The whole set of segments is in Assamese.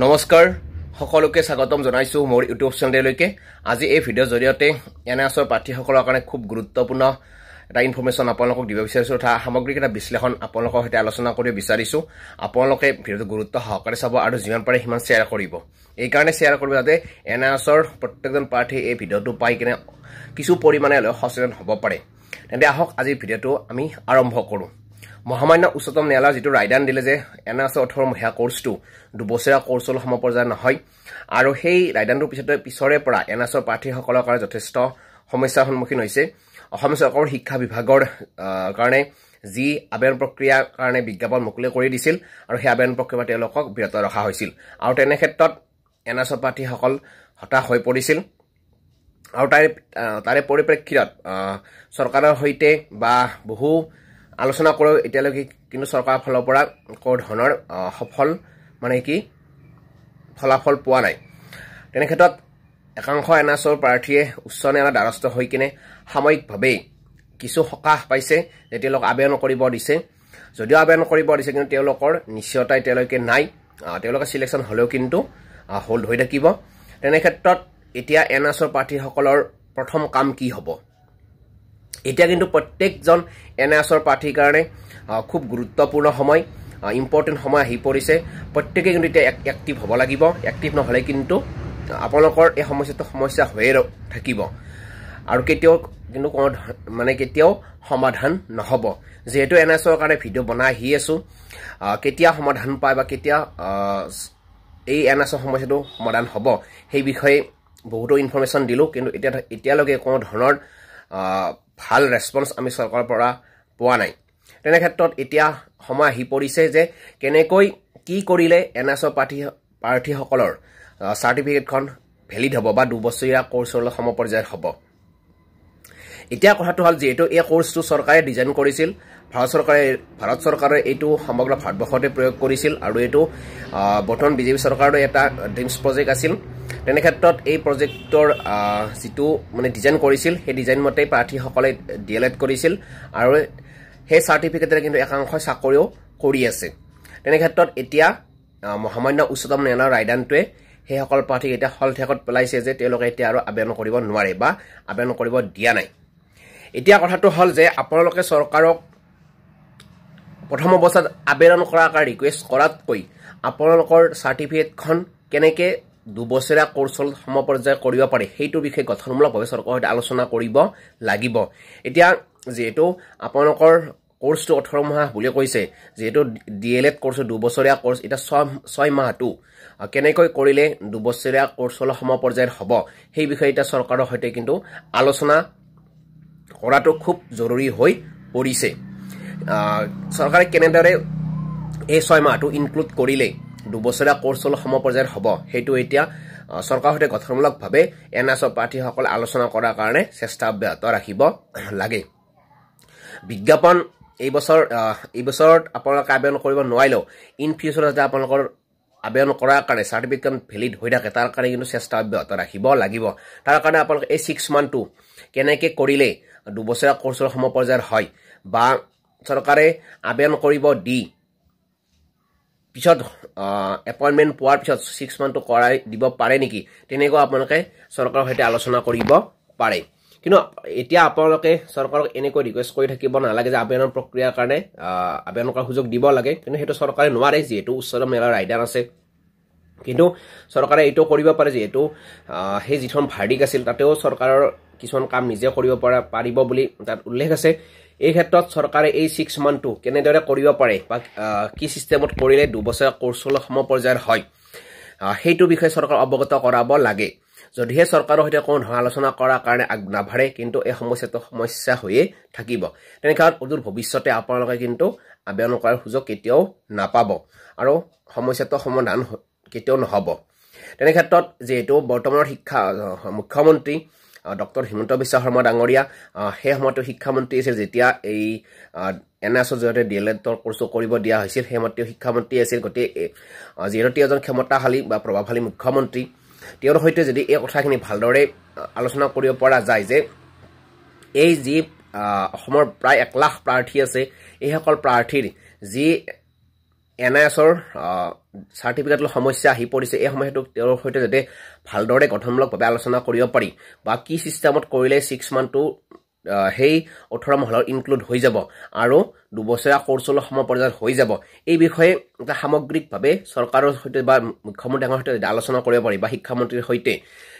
নমস্কাৰ সকলোকে স্বাগতম জনাইছোঁ মোৰ ইউটিউব চেনেললৈকে আজি এই ভিডিঅ'ৰ জৰিয়তে এন এছ এছৰ প্ৰাৰ্থীসকলৰ কাৰণে খুব গুৰুত্বপূৰ্ণ এটা ইনফৰ্মেশ্যন আপোনালোকক দিব বিচাৰিছোঁ তথা সামগ্ৰিক এটা বিশ্লেষণ আপোনালোকৰ সৈতে আলোচনা কৰিব বিচাৰিছোঁ আপোনালোকে ভিডিঅ'টো গুৰুত্ব সহকাৰে চাব আৰু যিমান পাৰে সিমান শ্বেয়াৰ কৰিব এইকাৰণে শ্বেয়াৰ কৰিব যাতে এন এছ এছৰ প্ৰত্যেকজন প্ৰাৰ্থীয়ে এই ভিডিঅ'টো পাই কিনে কিছু পৰিমাণে সচেতন হ'ব পাৰে তেন্তে আহক আজি ভিডিঅ'টো আমি আৰম্ভ কৰোঁ মহামান্য উচ্চতম ন্যায়ালয়ে যিটো ৰায়দান দিলে যে এন এছ অৰ্থৰ সেয়া কৰ্চটো দুবছৰীয়া কৰ্চলৈ সমপৰ্যায় নহয় আৰু সেই ৰায়দানটোৰ পিছতে পিছৰে পৰা এন এছ অ প্ৰাৰ্থীসকলৰ কাৰণে যথেষ্ট সমস্যাৰ সন্মুখীন হৈছে অসম চৰকাৰৰ শিক্ষা বিভাগৰ কাৰণে যি আবেদন প্ৰক্ৰিয়াৰ কাৰণে বিজ্ঞাপন মুকলি কৰি দিছিল আৰু সেই আবেদন প্ৰক্ৰিয়াত তেওঁলোকক বিৰত ৰখা হৈছিল আৰু তেনেক্ষেত্ৰত এন এছ অ প্ৰাৰ্থীসকল হতাশ হৈ পৰিছিল আৰু তাৰে তাৰে পৰিপ্ৰেক্ষিতত চৰকাৰৰ সৈতে বা বহু আলোচনা কৰোঁ এতিয়ালৈকে কিন্তু চৰকাৰৰ ফালৰ পৰা কোনো ধৰণৰ সফল মানে কি ফলাফল পোৱা নাই তেনেক্ষেত্ৰত একাংশ এন আৰ চ'ৰ প্ৰাৰ্থীয়ে উচ্চ ন্যায়ালয়ৰ দ্বাৰস্থ হৈ কিনে সাময়িকভাৱেই কিছু সকাহ পাইছে যে তেওঁলোক আবেদন কৰিব দিছে যদিও আবেদন কৰিব দিছে কিন্তু তেওঁলোকৰ নিশ্চয়তা এতিয়ালৈকে নাই তেওঁলোকে চিলেকশ্যন হ'লেও কিন্তু হ'ল্ড হৈ থাকিব তেনেক্ষেত্ৰত এতিয়া এন আৰ অ'ৰ প্ৰাৰ্থীসকলৰ প্ৰথম কাম কি হ'ব এতিয়া কিন্তু প্ৰত্যেকজন এন এছৰ প্ৰাৰ্থীৰ কাৰণে খুব গুৰুত্বপূৰ্ণ সময় ইম্পৰ্টেণ্ট সময় আহি পৰিছে প্ৰত্যেকে কিন্তু এতিয়া এক্টিভ হ'ব লাগিব এক্টিভ নহ'লে কিন্তু আপোনালোকৰ এই সমস্যাটো সমস্যা হৈয়ে থাকিব আৰু কেতিয়াও কিন্তু কোনো মানে কেতিয়াও সমাধান নহ'ব যিহেতু এন এছৰ কাৰণে ভিডিঅ' বনাই আহি আছোঁ কেতিয়া সমাধান পায় বা কেতিয়া এই এন এছৰ সমস্যাটো সমাধান হ'ব সেই বিষয়ে বহুতো ইনফৰ্মেশ্যন দিলোঁ কিন্তু এতিয়া এতিয়ালৈকে কোনো ধৰণৰ ভাল ৰেছপন্স আমি চৰকাৰৰ পৰা পোৱা নাই তেনে ক্ষেত্ৰত এতিয়া সময় আহি পৰিছে যে কেনেকৈ কি কৰিলে এন এছ অ' প্ৰাৰ্থী প্ৰাৰ্থীসকলৰ চাৰ্টিফিকেটখন ভেলিড হ'ব বা দুবছৰীয়া কোৰ্চলৈ সমপৰ্যায়ত হ'ব এতিয়া কথাটো হ'ল যিহেতু এই কোৰ্চটো চৰকাৰে ডিজাইন কৰিছিল ভাৰত চৰকাৰে ভাৰত চৰকাৰে এইটো সমগ্ৰ ভাৰতবৰ্ষতে প্ৰয়োগ কৰিছিল আৰু এইটো বৰ্তমান বিজেপি চৰকাৰৰ এটা ড্ৰিমছ প্ৰজেক্ট আছিল তেনে ক্ষেত্ৰত এই প্ৰজেক্টৰ যিটো মানে ডিজাইন কৰিছিল সেই ডিজাইন মতেই প্ৰাৰ্থীসকলে ডি এল এড কৰিছিল আৰু সেই চাৰ্টিফিকেটেৰে কিন্তু একাংশই চাকৰিও কৰি আছে তেনে ক্ষেত্ৰত এতিয়া মহামান্য উচ্চতম ন্যায়ালয়ৰ ৰায়দানটোৱে সেইসকল প্ৰাৰ্থীক এতিয়া হলঠেকত পেলাইছে যে তেওঁলোকে এতিয়া আৰু আবেদন কৰিব নোৱাৰে বা আবেদন কৰিব দিয়া নাই এতিয়া কথাটো হ'ল যে আপোনালোকে চৰকাৰক প্ৰথম অৱস্থাত আবেদন কৰাৰ ৰিকুৱেষ্ট কৰাতকৈ আপোনালোকৰ চাৰ্টিফিকেটখন কেনেকৈ দুবছৰীয়া কোৰ্চত সমপৰ্যায় কৰিব পাৰি সেইটো বিষয়ে গঠনমূলকভাৱে চৰকাৰৰ সৈতে আলোচনা কৰিব লাগিব এতিয়া যিহেতু আপোনালোকৰ কোৰ্চটো ওঠৰ মাহ বুলি কৈছে যিহেতু ডি এল এড কোৰ্চ দুবছৰীয়া কোৰ্চ এতিয়া ছয় ছয় মাহটো কেনেকৈ কৰিলে দুবছৰীয়া কোৰ্চলৈ সমপৰ্যায়ৰ হ'ব সেই বিষয়ে এতিয়া চৰকাৰৰ সৈতে কিন্তু আলোচনা কৰাটো খুব জৰুৰী হৈ পৰিছে চৰকাৰে কেনেদৰে এই ছয় মাহটো ইনক্লুড কৰিলে দুবছৰীয়া কোৰ্চৰ সমপৰ্যায়ত হ'ব সেইটো এতিয়া চৰকাৰৰ সৈতে গঠনমূলকভাৱে এন এছ অ' প্ৰাৰ্থীসকল আলোচনা কৰাৰ কাৰণে চেষ্টা অব্যাহত ৰাখিব লাগে বিজ্ঞাপন এইবছৰ এইবছৰত আপোনালোকে আবেদন কৰিব নোৱাৰিলেও ইন ফিউচাৰত যাতে আপোনালোকৰ আবেদন কৰাৰ কাৰণে চাৰ্টিফিকেট ভেলিড হৈ থাকে তাৰ কাৰণে কিন্তু চেষ্টা অব্যাহত ৰাখিব লাগিব তাৰ কাৰণে আপোনালোকে এই ছিক্স মান্থটো কেনেকৈ কৰিলে দুবছৰীয়া কোৰ্চৰ সমপৰ্যায়ৰ হয় বা চৰকাৰে আবেদন কৰিব দি পিছত এপইণ্টমেণ্ট পোৱাৰ পিছত ছিক্স মান্থটো কৰাই দিব পাৰে নেকি তেনেকুৱা আপোনালোকে চৰকাৰৰ সৈতে আলোচনা কৰিব পাৰে কিন্তু এতিয়া আপোনালোকে চৰকাৰক এনেকৈ ৰিকুৱেষ্ট কৰি থাকিব নালাগে যে আবেদন প্ৰক্ৰিয়াৰ কাৰণে আবেদন কৰাৰ সুযোগ দিব লাগে কিন্তু সেইটো চৰকাৰে নোৱাৰে যিহেতু উচ্চতম ন্যায়ালয়ৰ আইডান আছে কিন্তু চৰকাৰে এইটো কৰিব পাৰে যিহেতু সেই যিখন ভাৰ্ডিক আছিল তাতেও চৰকাৰৰ কিছুমান কাম নিজে কৰিব পৰা পাৰিব বুলি তাত উল্লেখ আছে এই ক্ষেত্ৰত চৰকাৰে এই ছিক্স মান্থটো কেনেদৰে কৰিব পাৰে বা কি ছিষ্টেমত কৰিলে দুবছৰীয়া কোৰ্চলৈ সমপৰ্যায়ৰ হয় সেইটো বিষয়ে চৰকাৰ অৱগত কৰাব লাগে যদিহে চৰকাৰৰ সৈতে কোনো ধৰণৰ আলোচনা কৰাৰ কাৰণে আগ নাভাৰে কিন্তু এই সমস্যাটো সমস্যা হৈয়ে থাকিব তেনেকুৱা অদূৰ ভৱিষ্যতে আপোনালোকে কিন্তু আবেদন কৰাৰ সুযোগ কেতিয়াও নাপাব আৰু সমস্যাটো সমাধান কেতিয়াও নহ'ব তেনেক্ষেত্ৰত যিহেতু বৰ্তমানৰ শিক্ষা মুখ্যমন্ত্ৰী ডক্টৰ হিমন্ত বিশ্ব শৰ্মা ডাঙৰীয়া সেই সময়তো শিক্ষামন্ত্ৰী আছিল যেতিয়া এই এন এছ অ জৰিয়তে ডি এল এডৰ কোৰ্চটো কৰিব দিয়া হৈছিল সেই সময়ত তেওঁ শিক্ষামন্ত্ৰী আছিল গতিকে যিহেতু এজন ক্ষমতাশালী বা প্ৰভাৱশালী মুখ্যমন্ত্ৰী তেওঁৰ সৈতে যদি এই কথাখিনি ভালদৰে আলোচনা কৰিব পৰা যায় যে এই যি অসমৰ প্ৰায় এক লাখ প্ৰাৰ্থী আছে এইসকল প্ৰাৰ্থীৰ যি এন আই এছৰ চাৰ্টিফিকেটৰ সমস্যা আহি পৰিছে এই সমস্যাটো তেওঁৰ সৈতে যাতে ভালদৰে গঠনমূলকভাৱে আলোচনা কৰিব পাৰি বা কি চিষ্টেমত কৰিলে ছিক্স মান্থটো সেই ওঠৰ মহলৰ ইনক্লুড হৈ যাব আৰু দুবছৰীয়া সম পৰ্যায়ত হৈ যাব এই বিষয়ে এটা সামগ্ৰিকভাৱে চৰকাৰৰ সৈতে বা মুখ্যমন্ত্ৰী ডাঙৰ সৈতে আলোচনা কৰিব পাৰি বা শিক্ষামন্ত্ৰীৰ সৈতে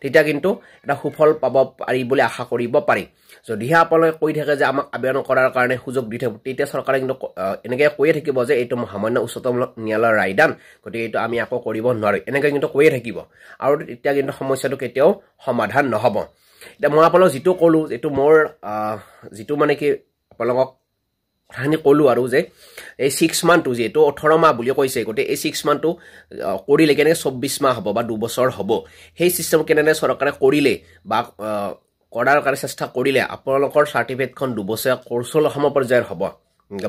তেতিয়া কিন্তু এটা সুফল পাব পাৰি বুলি আশা কৰিব পাৰি যদিহে আপোনালোকে কৈ থাকে যে আমাক আবেদন কৰাৰ কাৰণে সুযোগ দি থাকিব তেতিয়া চৰকাৰে কিন্তু এনেকৈ কৈয়ে থাকিব যে এইটো সামান্য উচ্চতম ন্যায়ালয়ৰ ৰায়দান গতিকে এইটো আমি আকৌ কৰিব নোৱাৰোঁ এনেকৈ কিন্তু কৈয়ে থাকিব আৰু তেতিয়া কিন্তু সমস্যাটো কেতিয়াও সমাধান নহ'ব এতিয়া মই আপোনালোকক যিটো ক'লোঁ যিটো মোৰ যিটো মানে কি আপোনালোকক কথাখিনি ক'লোঁ আৰু যে এই ছিক্স মান্থটো এইটো ওঠৰ মাহ বুলি কৈছে গতিকে এই ছিক্স মান্থটো কৰিলে কেনেকৈ চৌব্বিছ মাহ হ'ব বা দুবছৰ হ'ব সেই ছিষ্টেম কেনেদৰে চৰকাৰে কৰিলে বা কৰাৰ কাৰণে চেষ্টা কৰিলে আপোনালোকৰ চাৰ্টিফিকেটখন দুবছৰীয়া কৌশল অসম পৰ্যায়ৰ হ'ব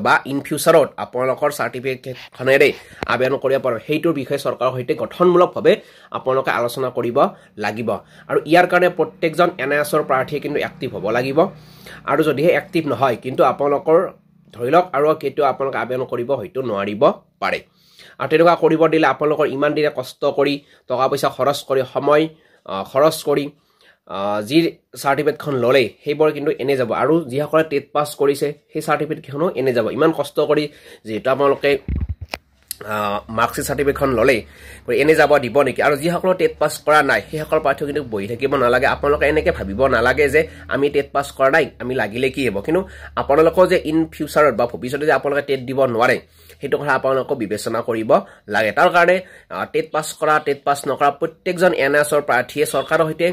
বা ইন ফিউচাৰত আপোনালোকৰ চাৰ্টিফিকেটখনেৰে আবেদন কৰিব পাৰোঁ সেইটোৰ বিষয়ে চৰকাৰৰ সৈতে গঠনমূলকভাৱে আপোনালোকে আলোচনা কৰিব লাগিব আৰু ইয়াৰ কাৰণে প্ৰত্যেকজন এন আই এছৰ প্ৰাৰ্থীয়ে কিন্তু এক্টিভ হ'ব লাগিব আৰু যদিহে এক্টিভ নহয় কিন্তু আপোনালোকৰ ধৰি লওক আৰু কেতিয়াও আপোনালোকে আবেদন কৰিব হয়তো নোৱাৰিব পাৰে আৰু তেনেকুৱা কৰিব দিলে আপোনালোকৰ ইমান দিনে কষ্ট কৰি টকা পইচা খৰচ কৰি সময় খৰচ কৰি যি চাৰ্টিফিকেটখন ল'লে সেইবোৰ কিন্তু এনে যাব আৰু যিসকলে টেট পাছ কৰিছে সেই চাৰ্টিফিকেটখনো এনে যাব ইমান কষ্ট কৰি যিহেতু আপোনালোকে মাৰ্কশ্বীট চাৰ্টিফিকেটখন ল'লে এনে যাব দিব নেকি আৰু যিসকলে টেট পাছ কৰা নাই সেইসকল প্ৰাৰ্থী কিন্তু বহি থাকিব নালাগে আপোনালোকে এনেকৈ ভাবিব নালাগে যে আমি টেট পাছ কৰা নাই আমি লাগিলে কি হ'ব কিন্তু আপোনালোকেও যে ইন ফিউচাৰত বা ভৱিষ্যতে যে আপোনালোকে টেট দিব নোৱাৰে সেইটো কথা আপোনালোকক বিবেচনা কৰিব লাগে তাৰ কাৰণে টেট পাছ কৰা টেট পাছ নকৰা প্ৰত্যেকজন এন এছৰ প্ৰাৰ্থীয়ে চৰকাৰৰ সৈতে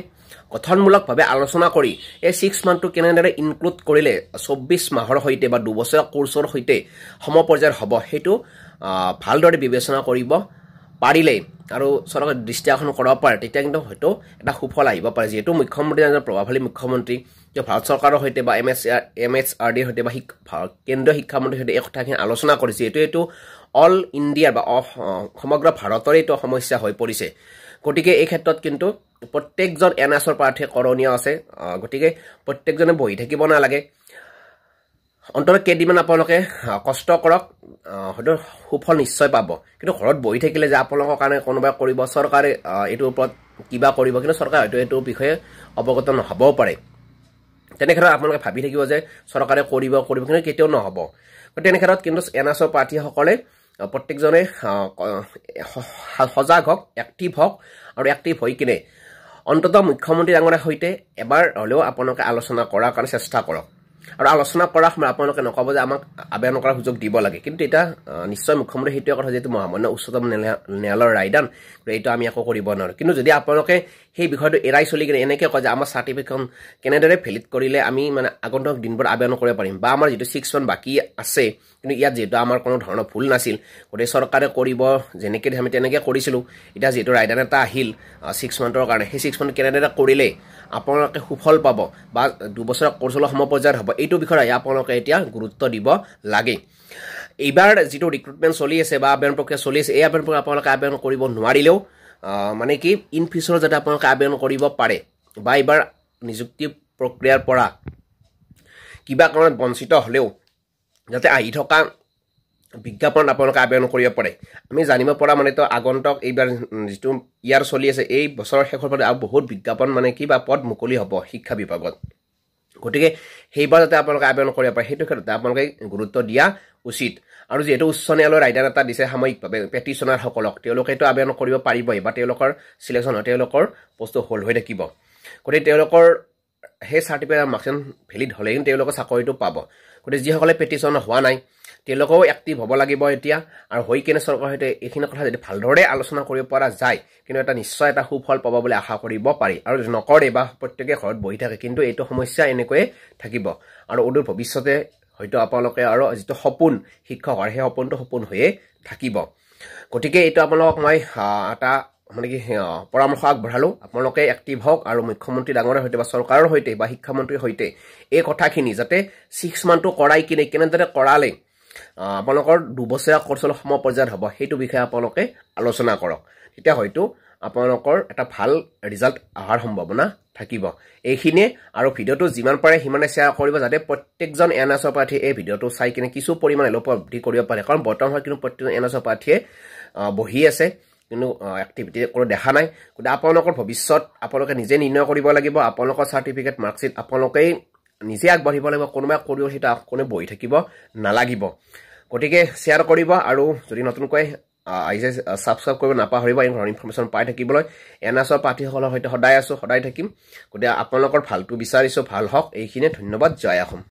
গঠনমূলকভাৱে আলোচনা কৰি এই ছিক্স মান্থটো কেনেদৰে ইনক্লুড কৰিলে চৌব্বিছ মাহৰ সৈতে বা দুবছৰ কোৰ্চৰ সৈতে সমপৰ্যায়ৰ হ'ব সেইটো ভালদৰে বিবেচনা কৰিব পাৰিলে আৰু চৰকাৰে দৃষ্টি আকৰ্ষণ কৰাব পাৰে তেতিয়া কিন্তু হয়তো এটা সুফল আহিব পাৰে যিহেতু মুখ্যমন্ত্ৰী এজন প্ৰভাৱশালী মুখ্যমন্ত্ৰী যে ভাৰত চৰকাৰৰ সৈতে বা M S M E R ডিৰ সৈতে বা কেন্দ্ৰীয় শিক্ষামন্ত্ৰীৰ সৈতে এই কথাখিনি আলোচনা কৰিছে যিহেতু এইটো অল ইণ্ডিয়াৰ বা সমগ্ৰ ভাৰতৰে এইটো সমস্যা হৈ পৰিছে গতিকে এই ক্ষেত্ৰত কিন্তু প্ৰত্যেকজন এন এছৰ প্ৰাৰ্থীয়ে কৰণীয় আছে গতিকে প্ৰত্যেকজনে বহি থাকিব নালাগে অন্ততঃ কেইদিনমান আপোনালোকে কষ্ট কৰক হয়তো সুফল নিশ্চয় পাব কিন্তু ঘৰত বহি থাকিলে যে আপোনালোকৰ কাৰণে কোনোবাই কৰিব চৰকাৰে এইটোৰ ওপৰত কিবা কৰিব কিন্তু চৰকাৰে হয়তো এইটো বিষয়ে অৱগত নহ'বও পাৰে তেনেক্ষেত্ৰত আপোনালোকে ভাবি থাকিব যে চৰকাৰে কৰিব কৰিব কিন্তু কেতিয়াও নহ'ব গতিকে তেনেক্ষেত্ৰত কিন্তু এন এছ অ প্ৰাৰ্থীসকলে প্ৰত্যেকজনে সজাগ হওক এক্টিভ হওক আৰু এক্টিভ হৈ কিনে অন্ততঃ মুখ্যমন্ত্ৰী ডাঙৰেৰ সৈতে এবাৰ হলেও আপোনালোকে আলোচনা কৰাৰ কাৰণে চেষ্টা কৰক আৰু আলোচনা কৰাৰ সময়ত আপোনালোকে নকব যে আমাক আবেদন কৰাৰ সুযোগ দিব লাগে কিন্তু এতিয়া নিশ্চয় মুখ্যমন্ত্ৰী সেইটোৱে কথা যিহেতু মহামান্য উচ্চতম ন্যায়ালয়ৰ ৰায়দান এইটো আমি একো কৰিব নোৱাৰোঁ কিন্তু যদি আপোনালোকে সেই বিষয়টো এৰাই চলি কিনে এনেকৈ কয় যে আমাৰ চাৰ্টিফিকেটখন কেনেদৰে ভেলিড কৰিলে আমি মানে আগন্তুক দিনবোৰ আবেদন কৰিব পাৰিম বা আমাৰ যিটো ছিক্স মান্থ বাকী আছে কিন্তু ইয়াত যিহেতু আমাৰ কোনো ধৰণৰ ভুল নাছিল গোটেই চৰকাৰে কৰিব যেনেকৈ আমি তেনেকৈ কৰিছিলোঁ এতিয়া যিহেতু ৰায়দান এটা আহিল ছিক্স মান্থৰ কাৰণে সেই ছিক্স মান্থ কেনেদৰে কৰিলে আপোনালোকে সুফল পাব বা দুবছৰ কৰ্চলৰ সমপৰ্যায়ত হ'ব এইটো বিষয়ে আপোনালোকে এতিয়া গুৰুত্ব দিব লাগে এইবাৰ যিটো ৰিক্ৰুটমেণ্ট চলি আছে বা আবেদন প্ৰক্ৰিয়া চলি আছে এই আবেদন প্ৰক্ৰিয়া আপোনালোকে আবেদন কৰিব নোৱাৰিলেও মানে কি ইন ফিউচাৰত যাতে আপোনালোকে আবেদন কৰিব পাৰে বা এইবাৰ নিযুক্তি প্ৰক্ৰিয়াৰ পৰা কিবা কাৰণত বঞ্চিত হ'লেও যাতে আহি থকা বিজ্ঞাপনত আপোনালোকে আবেদন কৰিব পাৰে আমি জানিব পৰা মানেতো আগন্তক এইবাৰ যিটো ইয়াৰ চলি আছে এই বছৰৰ শেষৰ ফালে আৰু বহুত বিজ্ঞাপন মানে কিবা পদ মুকলি হ'ব শিক্ষা বিভাগত গতিকে সেইবাৰ যাতে আপোনালোকে আবেদন কৰিব পাৰে সেইটো ক্ষেত্ৰতে আপোনালোকে গুৰুত্ব দিয়া উচিত আৰু যিহেতু উচ্চ ন্যায়ালয়ৰ ৰায়দান এটা দিছে সাময়িকভাৱে পেটিচনাৰসকলক তেওঁলোকেতো আবেদন কৰিব পাৰিবই বা তেওঁলোকৰ চিলেকশ্যন হয় তেওঁলোকৰ বস্তু হ'ল হৈ থাকিব গতিকে তেওঁলোকৰ সেই চাৰ্টিফিকেট মাৰ্কশ্বীট ভেলিড হ'লে কিন্তু তেওঁলোকে চাকৰিটো পাব গতিকে যিসকলে পেটিশ্যন হোৱা নাই তেওঁলোকেও এক্টিভ হ'ব লাগিব এতিয়া আৰু হৈ কিনে চৰকাৰৰ সৈতে এইখিনি কথা যদি ভালদৰে আলোচনা কৰিব পৰা যায় কিন্তু এটা নিশ্চয় এটা সুফল পাব বুলি আশা কৰিব পাৰি আৰু নকৰে বা প্ৰত্যেকে ঘৰত বহি থাকে কিন্তু এইটো সমস্যা এনেকৈয়ে থাকিব আৰু অদূৰ ভৱিষ্যতে হয়তো আপোনালোকে আৰু যিটো সপোন শিক্ষক হয় সেই সপোনটো সপোন হৈয়ে থাকিব গতিকে এইটো আপোনালোকক মই এটা মানে কি পৰামৰ্শ আগবঢ়ালোঁ আপোনালোকে এক্টিভ হওক আৰু মুখ্যমন্ত্ৰী ডাঙৰীয়াৰ সৈতে বা চৰকাৰৰ সৈতে বা শিক্ষামন্ত্ৰীৰ সৈতে এই কথাখিনি যাতে ছিক্স মান্থটো কৰাই কিনে কেনেদৰে কৰালে আপোনালোকৰ দুবছৰীয়া সম পৰ্যায়ত হ'ব সেইটো বিষয়ে আপোনালোকে আলোচনা কৰক তেতিয়া হয়তো আপোনালোকৰ এটা ভাল ৰিজাল্ট অহাৰ সম্ভাৱনা থাকিব এইখিনিয়ে আৰু ভিডিঅ'টো যিমান পাৰে সিমানে শ্বেয়াৰ কৰিব যাতে প্ৰত্যেকজন এন এছ অ' প্ৰাৰ্থীয়ে এই ভিডিঅ'টো চাই কিনে কিছু পৰিমাণে লোপ কৰিব পাৰে কাৰণ বৰ্তমান সময়ত কিন্তু প্ৰত্যেকজন এন এছ অ' প্ৰাৰ্থীয়ে বহি আছে কিন্তু এক্টিভিটি কোনো দেখা নাই গতিকে আপোনালোকৰ ভৱিষ্যত আপোনালোকে নিজে নিৰ্ণয় কৰিব লাগিব আপোনালোকৰ চাৰ্টিফিকেট মাৰ্কশ্বিট আপোনালোকেই নিজে আগবাঢ়িব লাগিব কোনোবাই কৰিও সেইটো কোনে বহি থাকিব নালাগিব গতিকে শ্বেয়াৰ কৰিব আৰু যদি নতুনকৈ আহিছে ছাবস্ক্ৰাইব কৰিব নাপাহৰিব এনেধৰণৰ ইনফৰ্মেশ্যন পাই থাকিবলৈ এন এছৰ প্ৰাৰ্থীসকলৰ সৈতে সদায় আছোঁ সদায় থাকিম গতিকে আপোনালোকৰ ভালটো বিচাৰিছোঁ ভাল হওক এইখিনিয়ে ধন্যবাদ জয় আহোম